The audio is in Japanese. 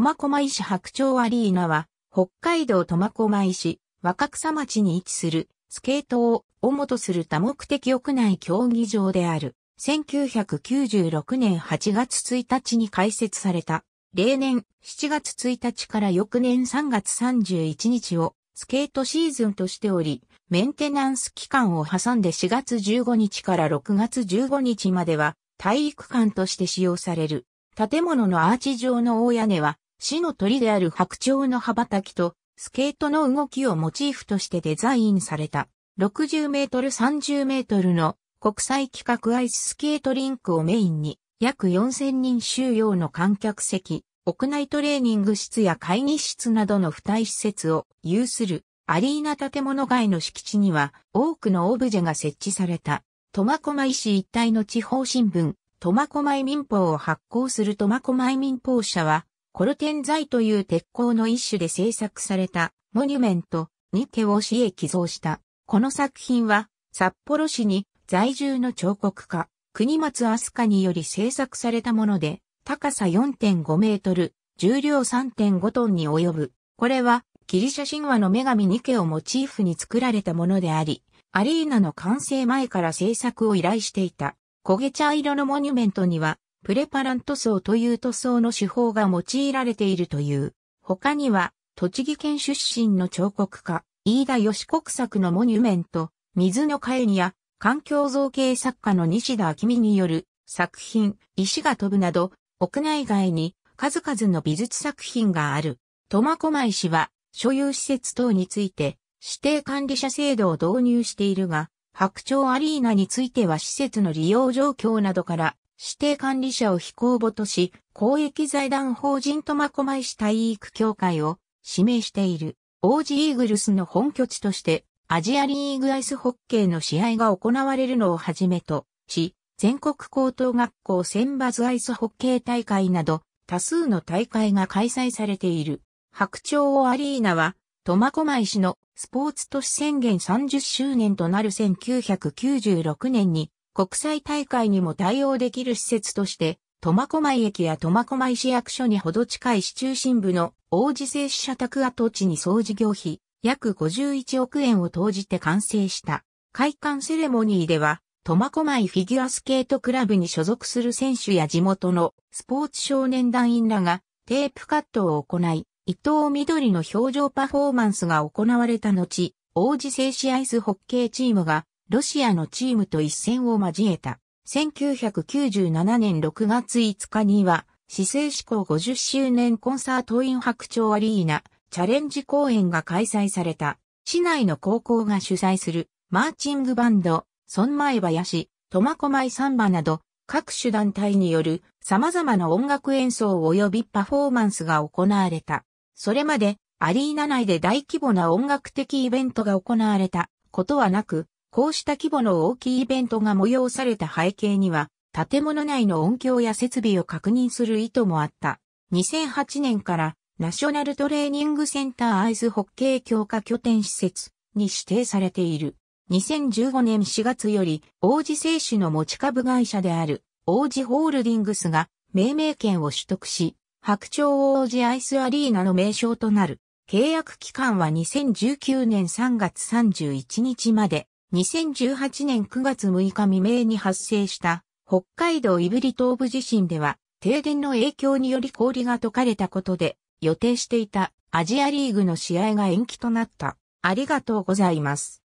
苫小牧市白鳥アリーナは、北海道苫小牧市若草町に位置するスケートを主とする多目的屋内競技場である。1996年8月1日に開設された、例年7月1日から翌年3月31日をスケートシーズンとしており、メンテナンス期間を挟んで4月15日から6月15日までは体育館として使用される。建物のアーチ状の大屋根は死の鳥である白鳥の羽ばたきと、スケートの動きをモチーフとしてデザインされた、60メートル30メートルの国際規格アイススケートリンクをメインに、約4000人収容の観客席、屋内トレーニング室や会議室などの付帯施設を有するアリーナ建物外の敷地には多くのオブジェが設置された。苫小牧市一帯の地方新聞、苫小牧民報を発行する苫小牧民報社は、コルテン材という鉄鋼の一種で制作されたモニュメント、ニケを市へ寄贈した。この作品は、札幌市に在住の彫刻家、国松飛鳥により制作されたもので、高さ4.5メートル、重量3.5トンに及ぶ。これは、ギリシャ神話の女神ニケをモチーフに作られたものであり、アリーナの完成前から制作を依頼していた。焦げ茶色のモニュメントには、プレパラン塗装という塗装の手法が用いられているという。他には、栃木県出身の彫刻家、飯田義国作のモニュメント、水の帰りや、環境造形作家の西田明美による作品、石が飛ぶなど、国内外に数々の美術作品がある。苫小牧市は、所有施設等について、指定管理者制度を導入しているが、白鳥アリーナについては施設の利用状況などから、指定管理者を非公募とし、公益財団法人苫小牧市体育協会を指名している。オージーイーグルスの本拠地として、アジアリーグアイスホッケーの試合が行われるのをはじめとし、全国高等学校選抜アイスホッケー大会など、多数の大会が開催されている。白鳥アリーナは、苫小牧市のスポーツ都市宣言30周年となる1996年に国際大会にも対応できる施設として、苫小牧駅や苫小牧市役所にほど近い市中心部の王子製紙社宅跡地に総事業費約51億円を投じて完成した。開館セレモニーでは、苫小牧フィギュアスケートクラブに所属する選手や地元のスポーツ少年団員らがテープカットを行い、伊藤緑の表情パフォーマンスが行われた後、王子製紙アイスホッケーチームがロシアのチームと一戦を交えた。1997年6月5日には、市政志向50周年コンサートイン白鳥アリーナチャレンジ公演が開催された。市内の高校が主催するマーチングバンド、孫前林、苫小牧サンバなど各種団体による様々な音楽演奏及びパフォーマンスが行われた。それまでアリーナ内で大規模な音楽的イベントが行われたことはなく、こうした規模の大きいイベントが催された背景には、建物内の音響や設備を確認する意図もあった。2008年からナショナルトレーニングセンターアイスホッケー強化拠点施設に指定されている。2015年4月より王子製紙の持ち株会社である王子ホールディングスが命名権を取得し、白鳥王子アイスアリーナの名称となる。契約期間は2019年3月31日まで。2018年9月6日未明に発生した北海道胆振東部地震では停電の影響により氷が溶かれたことで予定していたアジアリーグの試合が延期となった。ありがとうございます。